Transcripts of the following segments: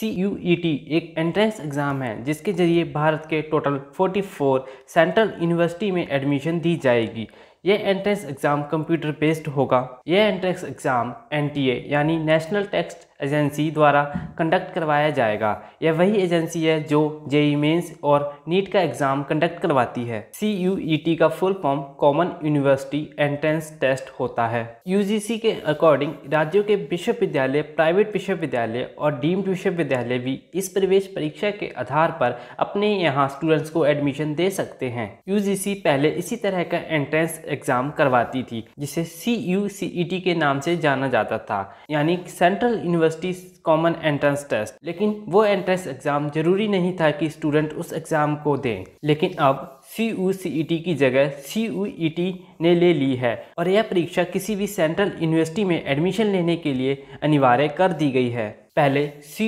सी U E T एक entrance exam है जिसके ज़रिए भारत के टोटल 44 सेंट्रल यूनिवर्सिटी में एडमिशन दी जाएगी यह एंट्रेंस एग्ज़ाम कंप्यूटर बेस्ड होगा यह entrance exam N T A यानी नेशनल टेक्स्ट एजेंसी द्वारा कंडक्ट करवाया जाएगा यह वही एजेंसी है जो जेई मेन्स और नीट का एग्ज़ाम कंडक्ट करवाती है सी यू ई टी का full form common university entrance test होता है यू जी सी के अकॉर्डिंग राज्यों के विश्वविद्यालय प्राइवेट विश्वविद्यालय और डीम्ड विश्वविद्यालय भी इस प्रवेश परीक्षा के आधार पर अपने यहाँ स्टूडेंट्स को एडमिशन दे सकते हैं यू जी सी पहले इसी तरह का एंट्रेंस एग्ज़ाम करवाती थी जिसे सी यू सी ई टी के नाम से जाना जाता था यानी central university university common entrance test लेकिन वो एंट्रेंस एग्ज़ाम ज़रूरी नहीं था कि स्टूडेंट उस एग्ज़ाम को दें लेकिन अब सी यू सी ई टी की जगह सी यू ई टी ने ले ली है और यह परीक्षा किसी भी सेंट्रल यूनिवर्सिटी में एडमिशन लेने के लिए अनिवार्य कर दी गई है पहले सी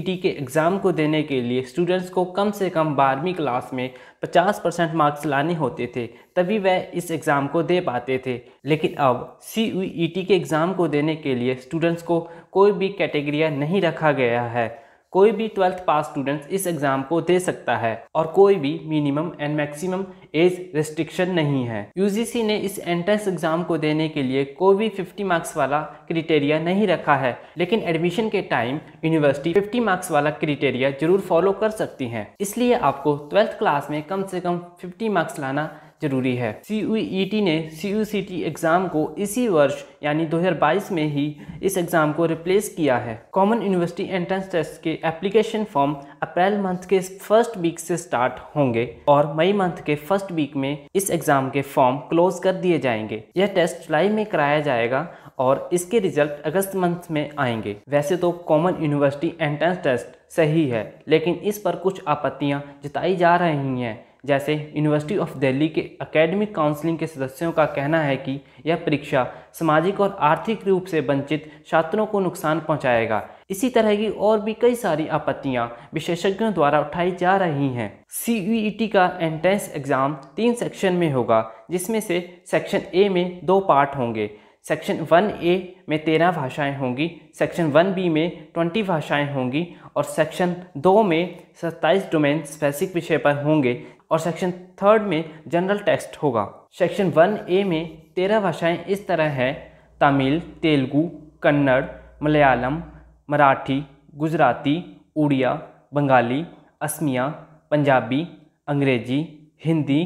e के एग्ज़ाम को देने के लिए स्टूडेंट्स को कम से कम बारहवीं क्लास में 50 परसेंट मार्क्स लाने होते थे तभी वह इस एग्ज़ाम को दे पाते थे लेकिन अब सी e के एग्ज़ाम को देने के लिए स्टूडेंट्स को कोई भी कैटेगरिया नहीं रखा गया है कोई भी ट्वेल्थ पास स्टूडेंट्स इस एग्ज़ाम को दे सकता है और कोई भी minimum and maximum age restriction नहीं है यूजीसी ने इस एंट्रेंस एग्ज़ाम को देने के लिए कोई भी 50 मार्क्स वाला क्रिटेरिया नहीं रखा है लेकिन एडमिशन के टाइम यूनिवर्सिटी 50 मार्क्स वाला क्रिटेरिया जरूर फॉलो कर सकती हैं इसलिए आपको ट्वेल्थ क्लास में कम से कम फिफ्टी मार्क्स लाना जरूरी है सी यू ई टी ने C U C T exam को इसी वर्ष यानी 2022 में ही इस एग्ज़ाम को रिप्लेस किया है कॉमन यूनिवर्सिटी एंट्रेंस टेस्ट के एप्लीकेशन फॉर्म अप्रैल मंथ के फर्स्ट वीक से स्टार्ट होंगे और मई मंथ के फर्स्ट वीक में इस एग्ज़ाम के फॉर्म क्लोज कर दिए जाएंगे यह टेस्ट जुलाई में कराया जाएगा और इसके रिजल्ट अगस्त मंथ में आएंगे वैसे तो कॉमन यूनिवर्सिटी एंट्रेंस टेस्ट सही है लेकिन इस पर कुछ आपत्तियां जताई जा रही हैं जैसे यूनिवर्सिटी ऑफ दिल्ली के एकेडमिक काउंसलिंग के सदस्यों का कहना है कि यह परीक्षा सामाजिक और आर्थिक रूप से वंचित छात्रों को नुकसान पहुंचाएगा इसी तरह की और भी कई सारी आपत्तियां विशेषज्ञों द्वारा उठाई जा रही हैं सी e e का एंट्रेंस एग्ज़ाम तीन सेक्शन में होगा जिसमें से सेक्शन ए में दो पार्ट होंगे सेक्शन वन ए में तेरह भाषाएं होंगी सेक्शन वन बी में ट्वेंटी भाषाएं होंगी और सेक्शन दो में सत्ताईस डोमेन स्पेसिफिक विषय पर होंगे और सेक्शन थर्ड में जनरल टेक्स्ट होगा सेक्शन वन ए में तेरह भाषाएं इस तरह है तमिल तेलुगु कन्नड़ मलयालम मराठी गुजराती उड़िया बंगाली असमिया पंजाबी अंग्रेजी हिंदी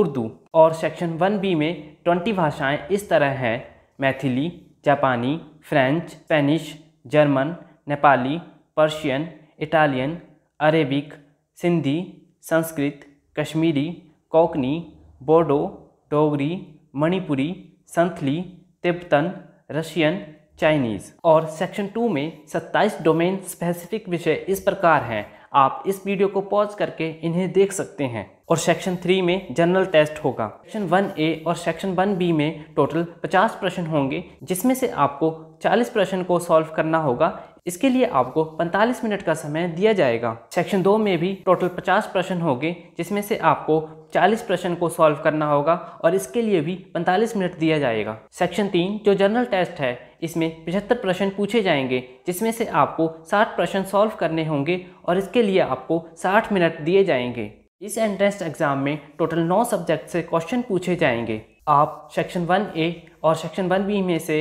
उर्दू और सेक्शन वन बी में ट्वेंटी भाषाएं इस तरह हैं मैथिली जापानी French Spanish German Nepali Persian Italian Arabic Sindhi Sanskrit Kashmiri Konkani Bodo Dogri Manipuri Santhali Tibetan Russian Chinese और सेक्शन टू में 27 डोमेन स्पेसिफिक विषय इस प्रकार हैं आप इस वीडियो को पॉज करके इन्हें देख सकते हैं और सेक्शन थ्री में जनरल टेस्ट होगा सेक्शन वन ए और सेक्शन वन बी में टोटल 50 प्रश्न होंगे जिसमें से आपको 40 प्रश्न को सॉल्व करना होगा इसके लिए आपको 45 मिनट का समय दिया जाएगा सेक्शन दो में भी टोटल 50 प्रश्न होंगे जिसमें से आपको 40 प्रश्न को सॉल्व करना होगा और इसके लिए भी 45 मिनट दिया जाएगा सेक्शन तीन जो जनरल टेस्ट है इसमें 75 प्रश्न पूछे जाएंगे जिसमें से आपको 60 प्रश्न सॉल्व करने होंगे और इसके लिए आपको 60 मिनट दिए जाएंगे इस एंट्रेंस एग्ज़ाम में टोटल नौ सब्जेक्ट से क्वेश्चन पूछे जाएंगे आप सेक्शन वन ए और सेक्शन वन बी में से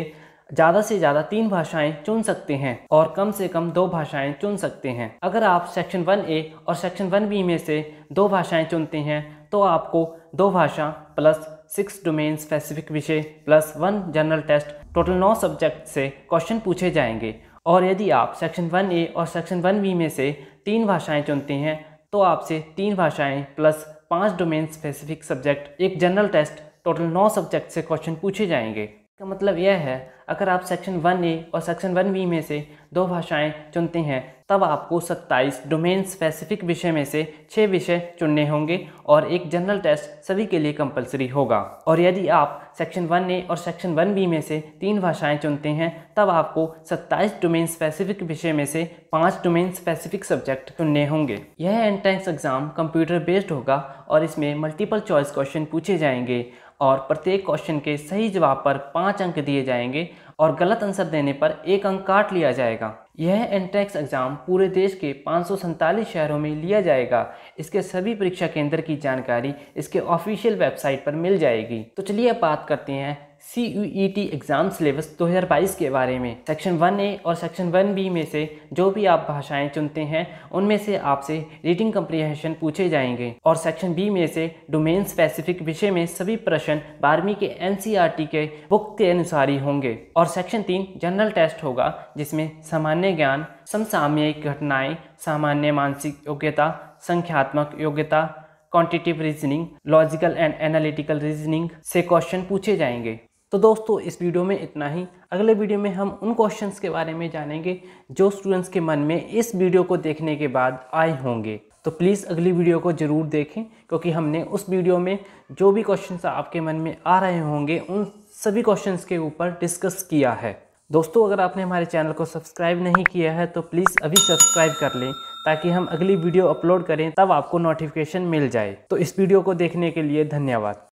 ज़्यादा से ज़्यादा तीन भाषाएं चुन सकते हैं और कम से कम दो भाषाएं चुन सकते हैं अगर आप सेक्शन वन ए और सेक्शन वन बी में से दो भाषाएं चुनते हैं तो आपको दो भाषा प्लस सिक्स डोमेन स्पेसिफिक विषय plus one general test total नौ सब्जेक्ट से क्वेश्चन पूछे जाएंगे और यदि आप सेक्शन वन ए और सेक्शन वन बी में से तीन भाषाएं चुनते हैं तो आपसे तीन भाषाएं प्लस पाँच डोमेन स्पेसिफिक सब्जेक्ट एक जनरल टेस्ट टोटल नौ सब्जेक्ट से क्वेश्चन पूछे जाएंगे इसका मतलब यह है अगर आप सेक्शन वन ए और सेक्शन वन बी में से दो भाषाएं चुनते हैं तब आपको 27 डोमेन स्पेसिफिक विषय में से छः विषय चुनने होंगे और एक जनरल टेस्ट सभी के लिए कंपलसरी होगा और यदि आप सेक्शन वन ए और सेक्शन वन बी में से तीन भाषाएं चुनते हैं तब आपको 27 डोमेन स्पेसिफिक विषय में से पाँच डोमेन स्पेसिफिक सब्जेक्ट चुनने होंगे यह एंट्रेंस एग्ज़ाम कंप्यूटर बेस्ड होगा और इसमें मल्टीपल चॉइस क्वेश्चन पूछे जाएंगे और प्रत्येक क्वेश्चन के सही जवाब पर पाँच अंक दिए जाएंगे और गलत आंसर देने पर एक अंक काट लिया जाएगा यह एंट्रेंस एग्ज़ाम e पूरे देश के पाँच शहरों में लिया जाएगा इसके सभी परीक्षा केंद्र की जानकारी इसके ऑफिशियल वेबसाइट पर मिल जाएगी तो चलिए बात करते हैं C U E T exam syllabus 2022 के बारे में सेक्शन वन ए और सेक्शन वन बी में से जो भी आप भाषाएं चुनते हैं उनमें से आपसे रीडिंग कम्प्रीहेंशन पूछे जाएंगे और सेक्शन बी में से डोमेन स्पेसिफिक विषय में सभी प्रश्न बारहवीं के एन e के बुक के अनुसार ही होंगे और सेक्शन तीन जनरल टेस्ट होगा जिसमें सामान्य ज्ञान समसामयिक घटनाएँ सामान्य मानसिक योग्यता संख्यात्मक योग्यता quantitative reasoning logical and analytical reasoning से क्वेश्चन पूछे जाएंगे तो दोस्तों इस वीडियो में इतना ही अगले वीडियो में हम उन क्वेश्चंस के बारे में जानेंगे जो स्टूडेंट्स के मन में इस वीडियो को देखने के बाद आए होंगे तो प्लीज़ अगली वीडियो को ज़रूर देखें क्योंकि हमने उस वीडियो में जो भी क्वेश्चन आपके मन में आ रहे होंगे उन सभी क्वेश्चन के ऊपर डिस्कस किया है दोस्तों अगर आपने हमारे चैनल को सब्सक्राइब नहीं किया है तो प्लीज़ अभी सब्सक्राइब कर लें ताकि हम अगली वीडियो अपलोड करें तब आपको नोटिफिकेशन मिल जाए तो इस वीडियो को देखने के लिए धन्यवाद